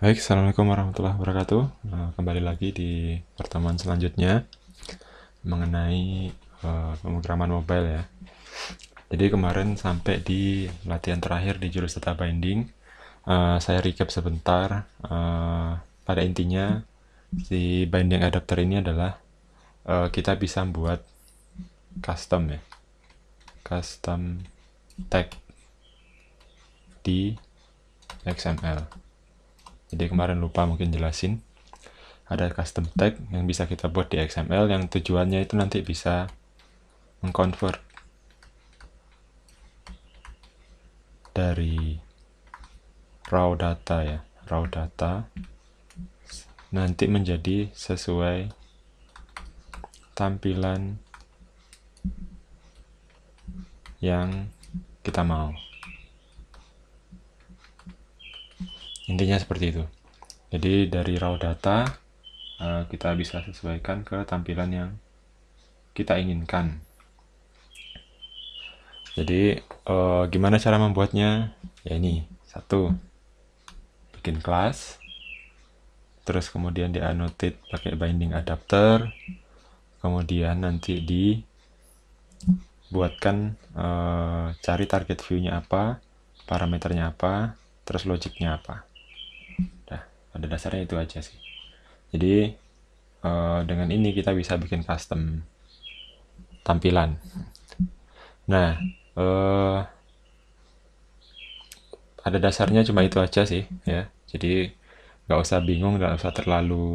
Baik, Assalamualaikum warahmatullahi wabarakatuh. Nah, kembali lagi di pertemuan selanjutnya mengenai uh, pemrograman mobile ya. Jadi kemarin sampai di latihan terakhir di jurus data binding, uh, saya recap sebentar. Uh, pada intinya, si binding adapter ini adalah uh, kita bisa membuat custom ya, custom tag di XML jadi kemarin lupa mungkin jelasin ada custom tag yang bisa kita buat di XML yang tujuannya itu nanti bisa mengkonvert dari raw data ya raw data nanti menjadi sesuai tampilan yang kita mau intinya seperti itu jadi dari raw data eh, kita bisa sesuaikan ke tampilan yang kita inginkan jadi eh, gimana cara membuatnya ya ini satu bikin kelas terus kemudian di annotate pakai binding adapter kemudian nanti dibuatkan eh, cari target view-nya apa, parameternya apa, terus logiknya apa pada dasarnya itu aja sih jadi uh, dengan ini kita bisa bikin custom tampilan nah uh, pada dasarnya cuma itu aja sih ya jadi nggak usah bingung nggak usah terlalu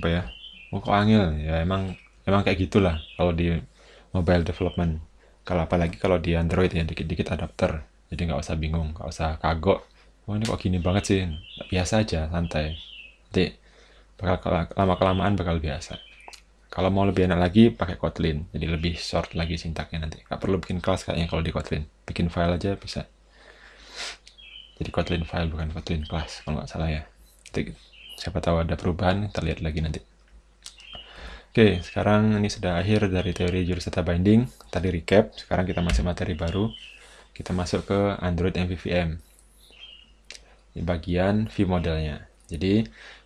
apa ya oh, kok angil ya emang emang kayak gitulah kalau di mobile development kalau apalagi kalau di Android ya dikit-dikit adapter jadi nggak usah bingung nggak usah kagok wah oh, ini kok gini banget sih biasa aja santai nanti bakal lama kelamaan bakal biasa kalau mau lebih enak lagi pakai Kotlin jadi lebih short lagi sintaknya nanti nggak perlu bikin kelas kayaknya kalau di Kotlin bikin file aja bisa jadi Kotlin file bukan Kotlin kelas kalau nggak salah ya nanti, siapa tahu ada perubahan kita lihat lagi nanti Oke, sekarang ini sudah akhir dari teori jurus data binding. Tadi recap, sekarang kita masuk materi baru. Kita masuk ke Android MVVM bagian view modelnya. Jadi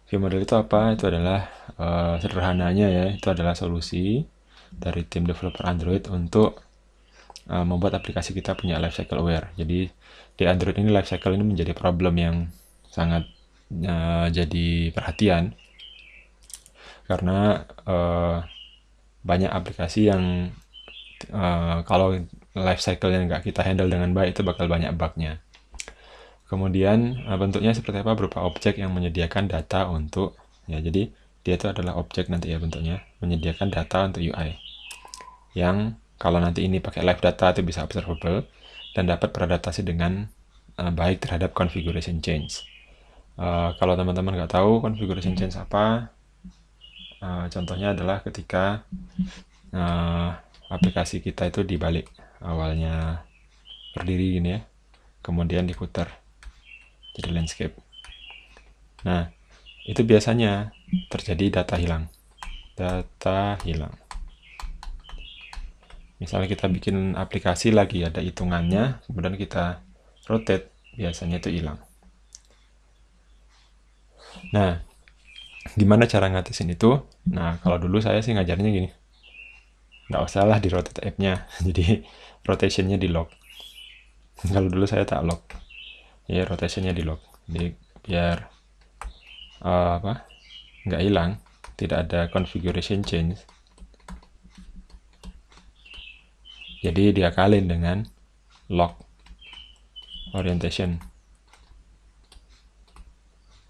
view model itu apa? Itu adalah uh, sederhananya ya, itu adalah solusi dari tim developer Android untuk uh, membuat aplikasi kita punya lifecycle aware. Jadi di Android ini lifecycle ini menjadi problem yang sangat uh, jadi perhatian karena uh, banyak aplikasi yang uh, kalau life cycle yang nggak kita handle dengan baik itu bakal banyak bugnya Kemudian eh, bentuknya seperti apa berupa objek yang menyediakan data untuk ya jadi dia itu adalah objek nanti ya bentuknya menyediakan data untuk UI yang kalau nanti ini pakai live data itu bisa observable dan dapat beradaptasi dengan uh, baik terhadap configuration change. Uh, kalau teman-teman nggak tahu configuration change mm-hmm. apa, uh, contohnya adalah ketika uh, aplikasi kita itu dibalik awalnya berdiri gini ya, kemudian diputar jadi landscape. Nah, itu biasanya terjadi data hilang. Data hilang. Misalnya kita bikin aplikasi lagi ada hitungannya, kemudian kita rotate, biasanya itu hilang. Nah, gimana cara ngatasin itu? Nah, kalau dulu saya sih ngajarnya gini. Nggak usah lah di rotate app-nya. Jadi, rotation-nya di lock. Kalau dulu saya tak lock ya rotationnya di lock jadi biar uh, apa nggak hilang tidak ada configuration change jadi dia kalian dengan lock orientation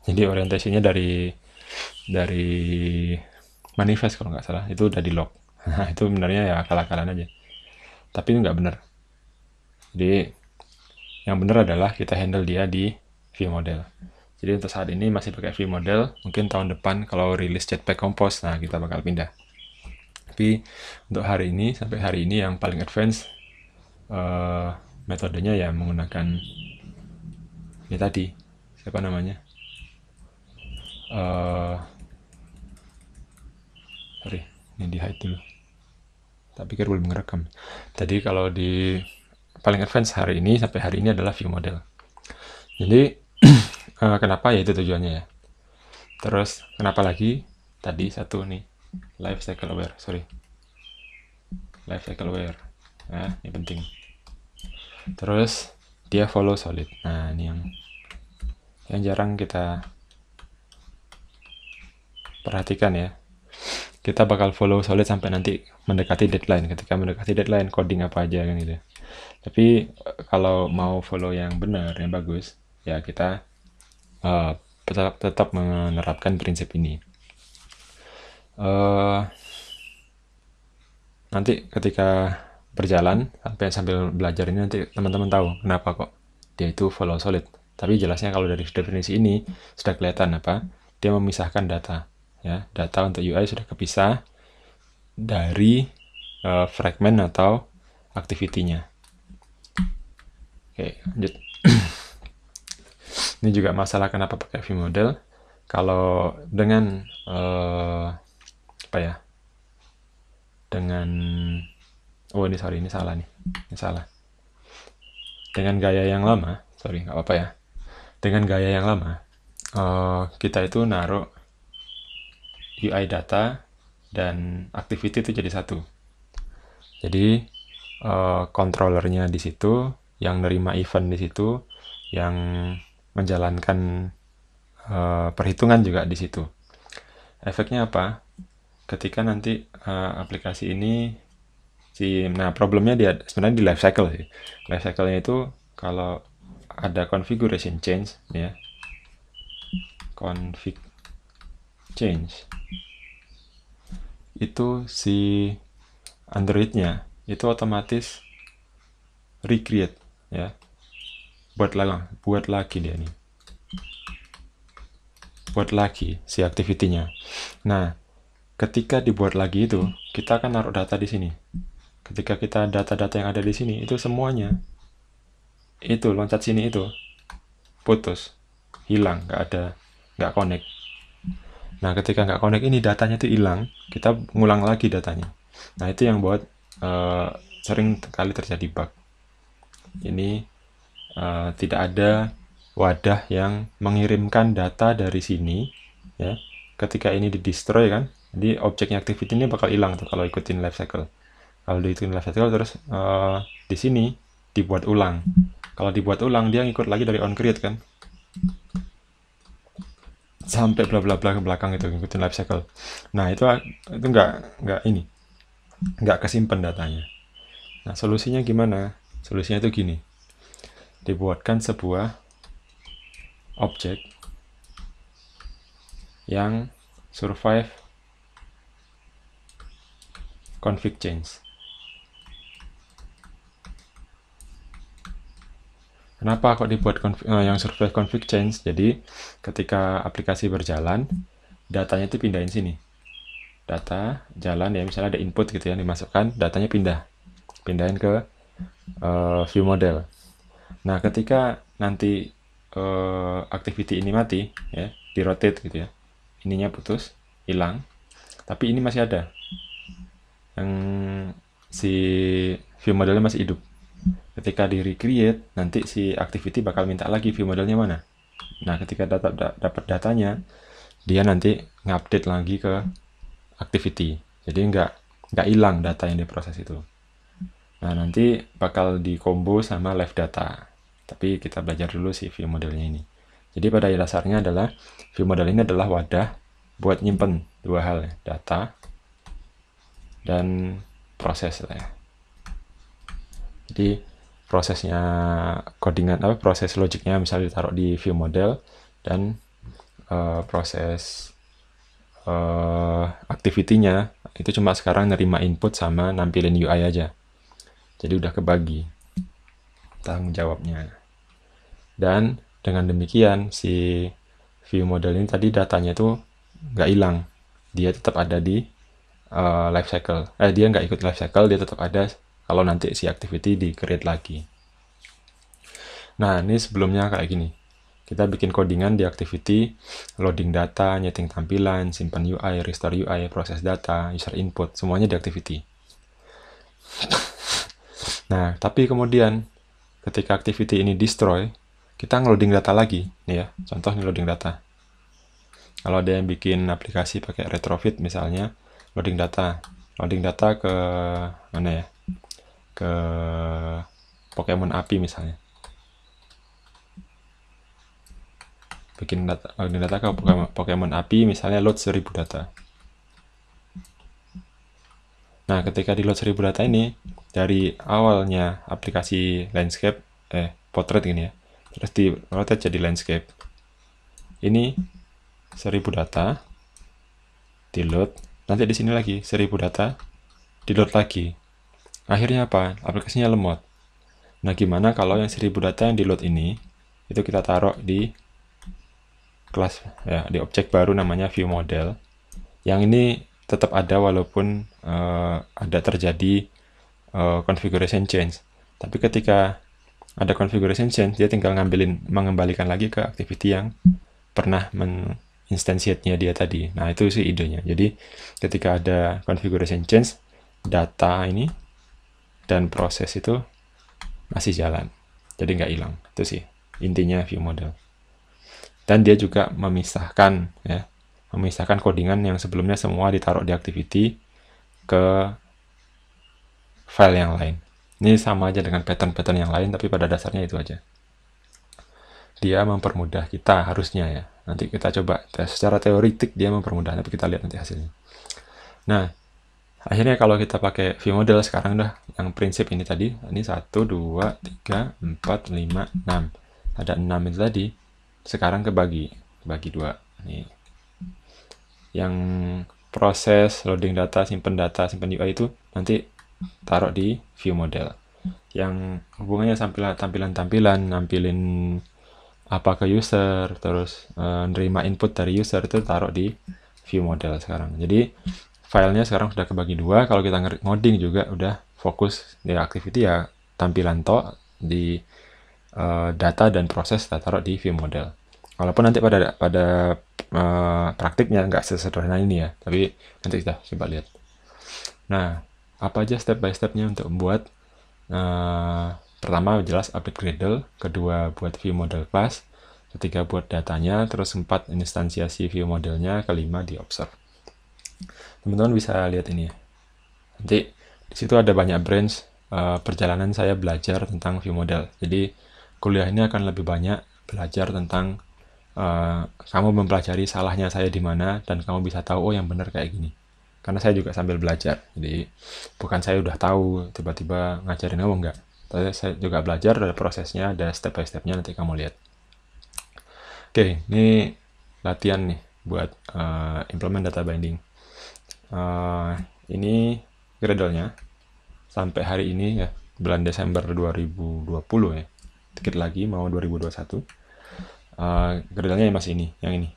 jadi orientasinya dari dari manifest kalau nggak salah itu udah di lock itu benernya ya akal-akalan aja tapi nggak bener jadi yang benar adalah kita handle dia di view model. Jadi untuk saat ini masih pakai view model, mungkin tahun depan kalau rilis Jetpack Compose, nah kita bakal pindah. Tapi untuk hari ini, sampai hari ini yang paling advance uh, metodenya ya menggunakan ini tadi, siapa namanya? Uh, sorry, ini di hide dulu. Tak pikir belum ngerekam. Jadi kalau di paling advance hari ini sampai hari ini adalah view model. Jadi uh, kenapa ya itu tujuannya ya. Terus kenapa lagi tadi satu nih life cycle aware sorry life cycle aware nah ini penting terus dia follow solid nah ini yang yang jarang kita perhatikan ya kita bakal follow solid sampai nanti mendekati deadline ketika mendekati deadline coding apa aja kan gitu ya tapi eh, kalau mau follow yang benar yang bagus ya kita uh, tetap tetap menerapkan prinsip ini uh, nanti ketika berjalan sampai sambil belajar ini nanti teman-teman tahu kenapa kok dia itu follow solid tapi jelasnya kalau dari definisi ini sudah kelihatan apa dia memisahkan data ya data untuk UI sudah kepisah dari uh, fragmen atau aktivitinya Oke, lanjut. Ini juga masalah kenapa pakai view model. Kalau dengan uh, apa ya? Dengan oh ini sorry ini salah nih, ini salah. Dengan gaya yang lama, sorry nggak apa-apa ya. Dengan gaya yang lama, uh, kita itu naruh UI data dan activity itu jadi satu. Jadi uh, controllernya di situ, yang nerima event di situ, yang menjalankan uh, perhitungan juga di situ. Efeknya apa? Ketika nanti uh, aplikasi ini si nah problemnya dia sebenarnya di life cycle sih. Life cycle-nya itu kalau ada configuration change ya. config change itu si Androidnya itu otomatis recreate ya buat lagi buat lagi dia nih buat lagi si aktivitinya nah ketika dibuat lagi itu kita akan naruh data di sini ketika kita data-data yang ada di sini itu semuanya itu loncat sini itu putus hilang nggak ada nggak connect nah ketika nggak connect ini datanya itu hilang kita ngulang lagi datanya nah itu yang buat uh, sering kali terjadi bug ini uh, tidak ada wadah yang mengirimkan data dari sini ya ketika ini di destroy kan jadi objeknya activity ini bakal hilang tuh kalau ikutin life cycle kalau diikutin life cycle terus uh, di sini dibuat ulang kalau dibuat ulang dia ngikut lagi dari on create kan sampai bla bla bla ke belakang itu ngikutin life cycle. Nah itu itu nggak nggak ini nggak kesimpan datanya. Nah solusinya gimana? Solusinya itu gini. Dibuatkan sebuah objek yang survive config change. Kenapa kok dibuat eh, yang survive config change? Jadi ketika aplikasi berjalan, datanya itu pindahin sini. Data jalan ya misalnya ada input gitu ya dimasukkan, datanya pindah. Pindahin ke uh, view model. Nah, ketika nanti uh, activity ini mati, ya, di rotate gitu ya, ininya putus, hilang, tapi ini masih ada. Yang si view modelnya masih hidup. Ketika di recreate, nanti si activity bakal minta lagi view modelnya mana. Nah, ketika data, da, dapat datanya, dia nanti ngupdate lagi ke activity. Jadi nggak nggak hilang data yang diproses itu. Nah, nanti bakal dikombo sama live data. Tapi kita belajar dulu sih view modelnya ini. Jadi pada dasarnya adalah view model ini adalah wadah buat nyimpen dua hal, ya, data dan proses ya. Jadi prosesnya codingan apa proses logiknya misalnya ditaruh di view model dan uh, proses uh, activity-nya itu cuma sekarang nerima input sama nampilin UI aja jadi udah kebagi tanggung jawabnya. Dan dengan demikian si view model ini tadi datanya itu nggak hilang. Dia tetap ada di uh, life cycle. Eh dia nggak ikut life cycle, dia tetap ada kalau nanti si activity di create lagi. Nah, ini sebelumnya kayak gini. Kita bikin codingan di activity, loading data, nyeting tampilan, simpan UI, restore UI, proses data, user input, semuanya di activity. Nah, tapi kemudian ketika activity ini destroy, kita ngeloading data lagi, nih ya, contoh nih loading data. Kalau ada yang bikin aplikasi pakai retrofit misalnya, loading data, loading data ke mana ya? Ke Pokemon API misalnya. Bikin data, loading data ke Pokemon, Pokemon API misalnya load 1000 data. Nah, ketika di load 1000 data ini, dari awalnya aplikasi landscape eh potret ini ya terus di rotate jadi landscape ini 1000 data di load nanti di sini lagi 1000 data di load lagi akhirnya apa aplikasinya lemot nah gimana kalau yang 1000 data yang di load ini itu kita taruh di kelas ya di objek baru namanya view model yang ini tetap ada walaupun uh, ada terjadi uh, configuration change. Tapi ketika ada configuration change, dia tinggal ngambilin mengembalikan lagi ke activity yang pernah menginstansiatnya dia tadi. Nah, itu sih idenya. Jadi, ketika ada configuration change, data ini dan proses itu masih jalan. Jadi nggak hilang. Itu sih intinya view model. Dan dia juga memisahkan ya, memisahkan codingan yang sebelumnya semua ditaruh di activity ke file yang lain. Ini sama aja dengan pattern-pattern yang lain, tapi pada dasarnya itu aja. Dia mempermudah kita harusnya ya. Nanti kita coba tes. Secara teoritik dia mempermudah, tapi kita lihat nanti hasilnya. Nah, akhirnya kalau kita pakai view model sekarang dah yang prinsip ini tadi, ini 1, 2, 3, 4, 5, 6. Ada 6 itu tadi, sekarang kebagi, bagi 2. Ini Yang proses loading data, simpen data, simpen UI itu nanti taruh di view model yang hubungannya tampilan tampilan tampilan nampilin apa ke user terus uh, nerima input dari user itu taruh di view model sekarang jadi filenya sekarang sudah kebagi dua kalau kita ngoding juga udah fokus di activity ya tampilan to di uh, data dan proses kita taruh di view model walaupun nanti pada pada uh, praktiknya nggak sesederhana ini ya tapi nanti kita coba lihat nah apa aja step by stepnya untuk membuat uh, pertama jelas update Gradle, kedua buat view model class, ketiga buat datanya, terus empat instansiasi view modelnya, kelima di observe. Teman-teman bisa lihat ini. Nanti di situ ada banyak branch uh, perjalanan saya belajar tentang view model. Jadi kuliah ini akan lebih banyak belajar tentang uh, kamu mempelajari salahnya saya di mana dan kamu bisa tahu oh yang benar kayak gini karena saya juga sambil belajar jadi bukan saya udah tahu tiba-tiba ngajarin kamu enggak tapi saya juga belajar ada prosesnya ada step by stepnya nanti kamu lihat oke ini latihan nih buat uh, implement data binding uh, ini gradle-nya sampai hari ini ya bulan Desember 2020 ya sedikit lagi mau 2021 uh, eh, gradle-nya masih ini yang ini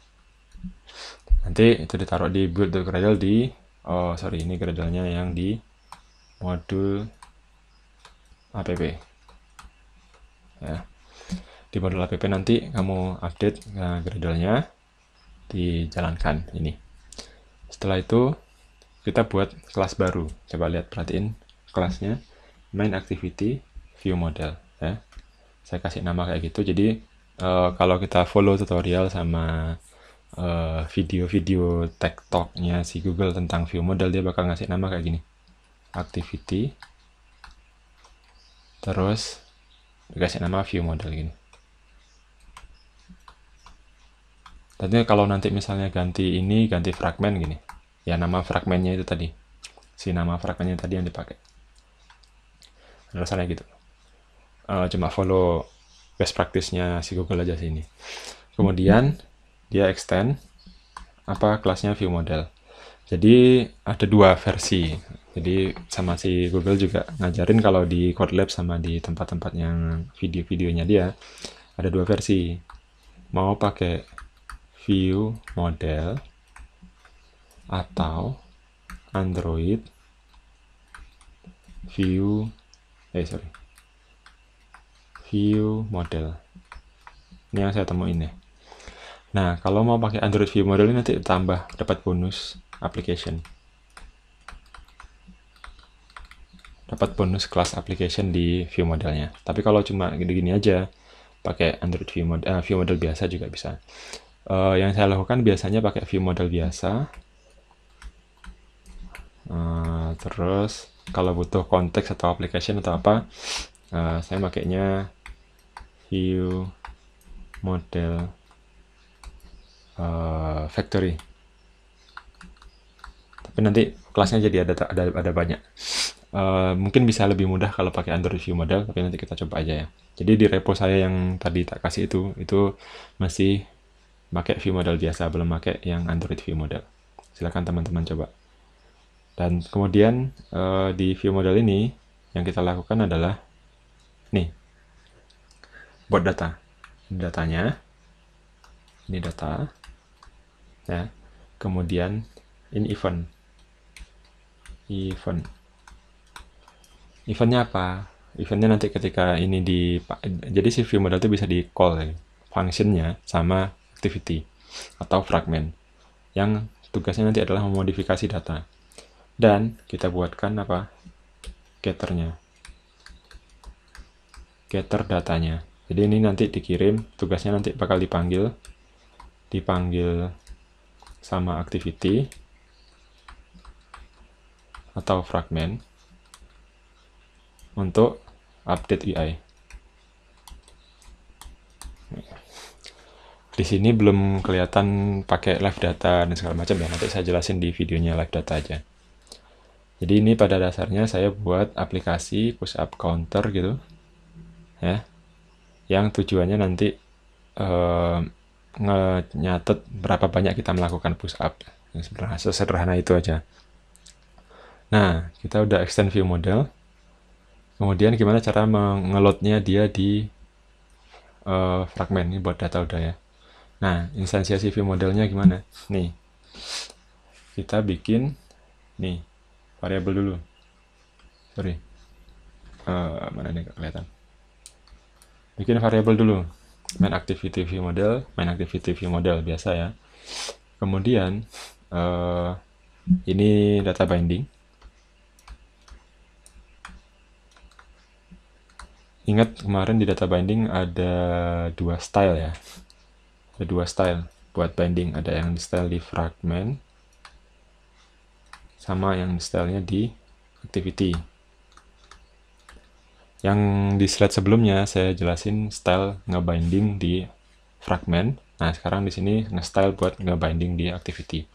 nanti itu ditaruh di build the gradle di oh sorry ini gradle yang di modul app ya di modul app nanti kamu update nah, gradle dijalankan ini setelah itu kita buat kelas baru coba lihat perhatiin kelasnya main activity view model ya saya kasih nama kayak gitu jadi uh, kalau kita follow tutorial sama video eh, video-video tech talknya si Google tentang view model dia bakal ngasih nama kayak gini activity terus ngasih nama view model gini Tadi kalau nanti misalnya ganti ini, ganti fragment gini. Ya nama fragmentnya itu tadi. Si nama fragmentnya tadi yang dipakai. Rasanya gitu. Uh, cuma follow best practice-nya si Google aja sini. Kemudian, dia extend apa kelasnya view model jadi ada dua versi jadi sama si Google juga ngajarin kalau di Lab sama di tempat-tempat yang video-videonya dia ada dua versi mau pakai view model atau Android view eh sorry view model ini yang saya temuin ya Nah, kalau mau pakai Android View Model ini nanti tambah dapat bonus application. Dapat bonus kelas application di view modelnya. Tapi kalau cuma gini-gini aja, pakai Android view model, uh, view model biasa juga bisa. Uh, yang saya lakukan biasanya pakai view model biasa. Uh, terus kalau butuh konteks atau application atau apa, uh, saya pakainya view model uh, factory. Tapi nanti kelasnya jadi ada ada, ada banyak. Uh, mungkin bisa lebih mudah kalau pakai under review model, tapi nanti kita coba aja ya. Jadi di repo saya yang tadi tak kasih itu, itu masih pakai view model biasa, belum pakai yang Android view model. Silahkan teman-teman coba. Dan kemudian uh, di view model ini, yang kita lakukan adalah, nih, buat data. Datanya, ini data, ya kemudian in event event eventnya apa eventnya nanti ketika ini di jadi si view model itu bisa di call ya. functionnya sama activity atau fragment yang tugasnya nanti adalah memodifikasi data dan kita buatkan apa getternya getter datanya jadi ini nanti dikirim tugasnya nanti bakal dipanggil dipanggil sama activity atau fragment untuk update UI. Di sini belum kelihatan pakai live data dan segala macam ya, nanti saya jelasin di videonya live data aja. Jadi ini pada dasarnya saya buat aplikasi push up counter gitu, ya, yang tujuannya nanti eh, nyatet berapa banyak kita melakukan push up. Sederhana, sederhana itu aja. Nah, kita udah extend view model. Kemudian gimana cara mengelotnya dia di uh, fragmen ini buat data udah ya. Nah, instansiasi view modelnya gimana? Nih, kita bikin nih variabel dulu. Sorry, uh, mana nih kelihatan? Bikin variabel dulu main activity view model, main activity view model biasa ya. Kemudian uh, ini data binding. Ingat kemarin di data binding ada dua style ya. Ada dua style buat binding, ada yang di style di fragment sama yang stylenya di activity. Yang di slide sebelumnya saya jelasin style ngebinding di fragment. Nah, sekarang di sini nge-style buat ngebinding di activity.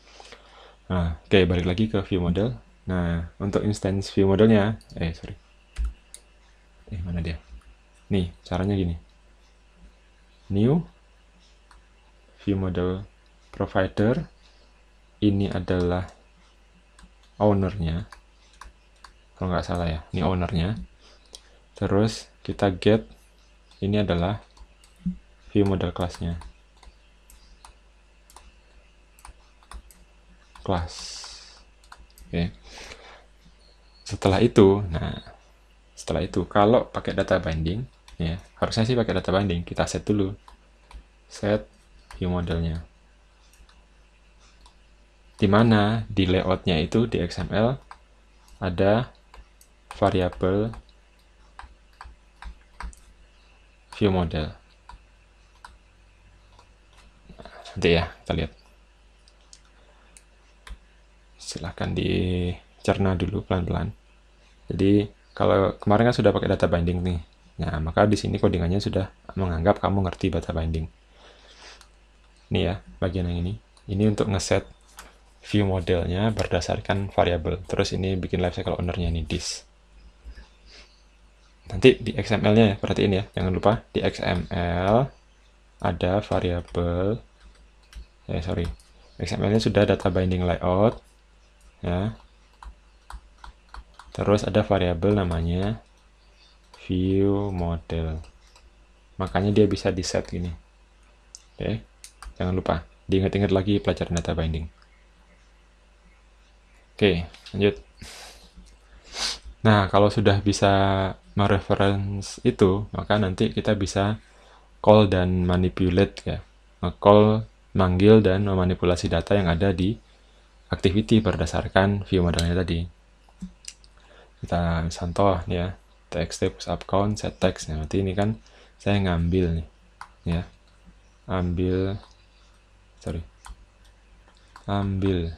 Nah, oke, okay, balik lagi ke view model. Nah, untuk instance view modelnya, eh, sorry. Eh, mana dia? Nih, caranya gini. New, view model provider, ini adalah ownernya. Kalau nggak salah ya, ini ownernya terus kita get ini adalah view model kelasnya kelas oke okay. setelah itu nah setelah itu kalau pakai data binding ya harusnya sih pakai data binding kita set dulu set view modelnya dimana di layoutnya itu di XML ada variable view model nanti ya kita lihat silahkan dicerna dulu pelan-pelan jadi kalau kemarin kan sudah pakai data binding nih nah maka di sini codingannya sudah menganggap kamu ngerti data binding ini ya bagian yang ini ini untuk ngeset view modelnya berdasarkan variabel terus ini bikin lifecycle ownernya nih this nanti di XML-nya ya, perhatiin ya, jangan lupa di XML ada variabel, ya sorry, XML-nya sudah data binding layout, ya. Terus ada variabel namanya view model, makanya dia bisa di set gini. Oke, jangan lupa diingat-ingat lagi pelajaran data binding. Oke, lanjut. Nah, kalau sudah bisa mereference itu, maka nanti kita bisa call dan manipulate ya. Call, manggil, dan memanipulasi data yang ada di activity berdasarkan view modelnya tadi. Kita contoh ya, txt push up count, set text. Nah, nanti ini kan saya ngambil nih, ya. Ambil, sorry. Ambil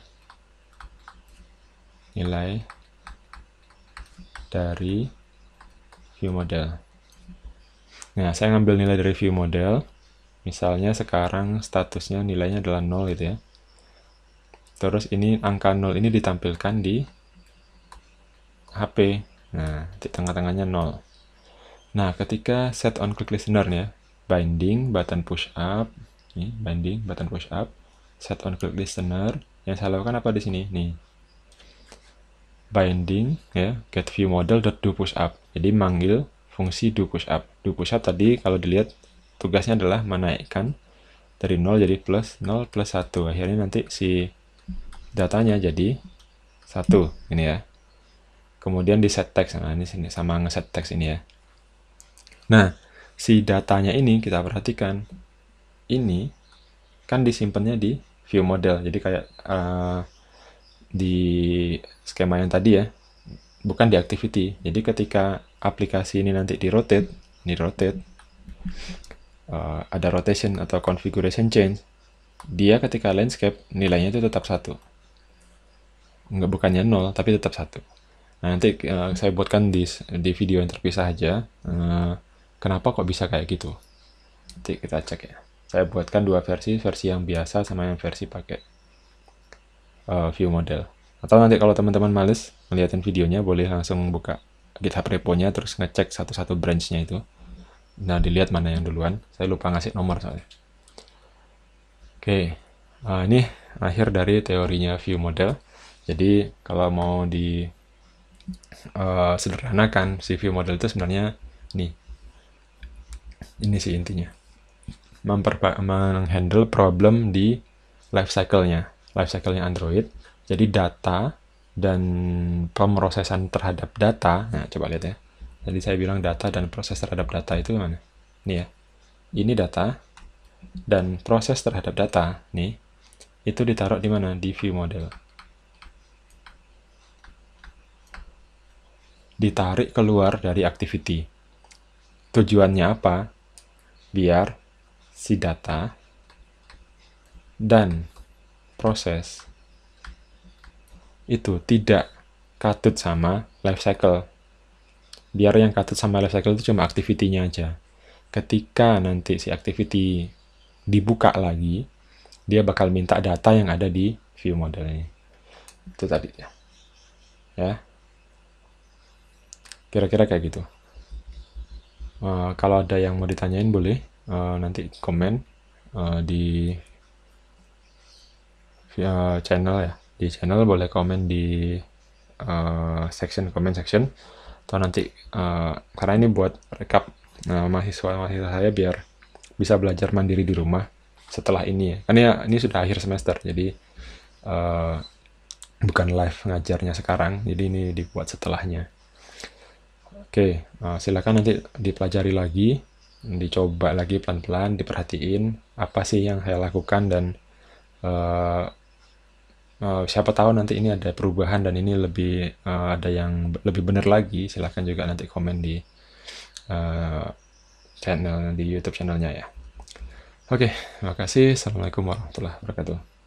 nilai dari view model. Nah, saya ngambil nilai dari view model. Misalnya sekarang statusnya nilainya adalah 0 gitu ya. Terus ini angka 0 ini ditampilkan di HP. Nah, di tengah-tengahnya 0. Nah, ketika set on click listener ya, binding button push up, ini binding button push up, set on click listener, yang saya lakukan apa di sini? Nih, binding ya get view model do push up. Jadi manggil fungsi do push up. Do push up tadi kalau dilihat tugasnya adalah menaikkan dari 0 jadi plus 0 plus 1. Akhirnya nanti si datanya jadi 1 ini ya. Kemudian di set text. Nah, ini sini sama ngeset text ini ya. Nah, si datanya ini kita perhatikan ini kan disimpannya di view model. Jadi kayak uh, di skema yang tadi ya bukan di activity jadi ketika aplikasi ini nanti di rotate ini rotate uh, eh, ada rotation atau configuration change dia ketika landscape nilainya itu tetap satu nggak bukannya nol tapi tetap satu nah, nanti uh, saya buatkan di di video yang terpisah aja uh, kenapa kok bisa kayak gitu nanti kita cek ya saya buatkan dua versi versi yang biasa sama yang versi pakai uh, view model. Atau nanti kalau teman-teman males ngeliatin videonya, boleh langsung buka GitHub repo-nya, terus ngecek satu-satu branch-nya itu. Nah, dilihat mana yang duluan. Saya lupa ngasih nomor soalnya. Oke, nah, ini akhir dari teorinya view model. Jadi, kalau mau di uh, si view model itu sebenarnya nih. Ini sih intinya. Memperba menghandle problem di life cycle-nya lifecycle-nya Android. Jadi data dan pemrosesan terhadap data. Nah, coba lihat ya. Jadi saya bilang data dan proses terhadap data itu mana? Ini ya. Ini data dan proses terhadap data nih itu ditaruh di mana? Di view model. Ditarik keluar dari activity. Tujuannya apa? Biar si data dan proses itu tidak katut sama life cycle. Biar yang katut sama life cycle itu cuma activity-nya aja. Ketika nanti si activity dibuka lagi, dia bakal minta data yang ada di view modelnya. Itu tadi ya. Ya. Kira-kira kayak gitu. Uh, kalau ada yang mau ditanyain boleh uh, nanti komen uh, di via channel ya di channel boleh komen di uh, section comment section atau nanti uh, karena ini buat rekap uh, eh, mahasiswa mahasiswa saya biar bisa belajar mandiri di rumah setelah ini ya karena ya, ini sudah akhir semester jadi uh, bukan live ngajarnya sekarang jadi ini dibuat setelahnya oke okay, uh, silakan nanti dipelajari lagi dicoba lagi pelan-pelan diperhatiin apa sih yang saya lakukan dan uh, siapa tahu nanti ini ada perubahan dan ini lebih uh, ada yang lebih benar lagi silahkan juga nanti komen di uh, channel di YouTube channelnya ya oke okay, kasih assalamualaikum warahmatullahi wabarakatuh